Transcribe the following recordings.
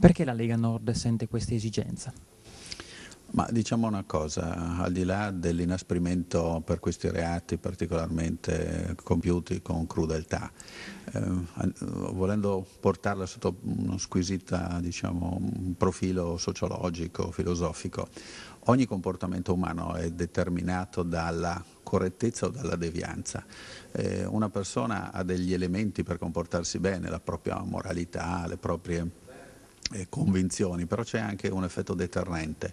Perché la Lega Nord sente questa esigenza? Ma diciamo una cosa, al di là dell'inasprimento per questi reati particolarmente compiuti con crudeltà, eh, volendo portarla sotto uno squisito diciamo, profilo sociologico, filosofico, ogni comportamento umano è determinato dalla correttezza o dalla devianza. Eh, una persona ha degli elementi per comportarsi bene, la propria moralità, le proprie eh, convinzioni, però c'è anche un effetto deterrente,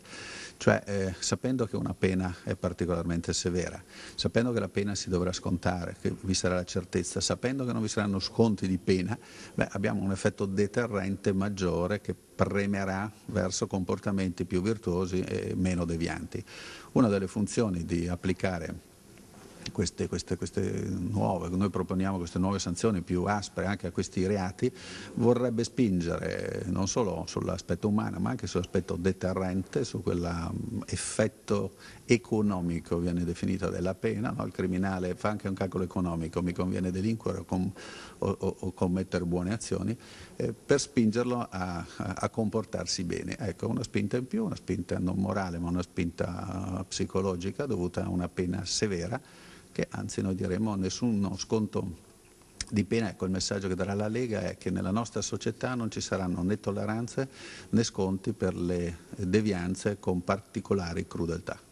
cioè eh, sapendo che una pena è particolarmente severa, sapendo che la pena si dovrà scontare, che vi sarà la certezza, sapendo che non vi saranno sconti di pena, beh, abbiamo un effetto deterrente maggiore che premerà verso comportamenti più virtuosi e meno devianti. Una delle funzioni di applicare queste, queste, queste nuove, noi proponiamo queste nuove sanzioni più aspre anche a questi reati, vorrebbe spingere non solo sull'aspetto umano ma anche sull'aspetto deterrente, su quell'effetto mm, economico viene definito della pena, no? il criminale fa anche un calcolo economico, mi conviene delinquere o, com o, o, o commettere buone azioni, eh, per spingerlo a, a, comportarsi bene. Ecco, una spinta in più, una spinta non morale ma una spinta eh, psicologica dovuta a una pena severa che anzi noi diremo nessuno sconto di pena, ecco il messaggio che darà la Lega è che nella nostra società non ci saranno né tolleranze né sconti per le eh, devianze con particolari crudeltà.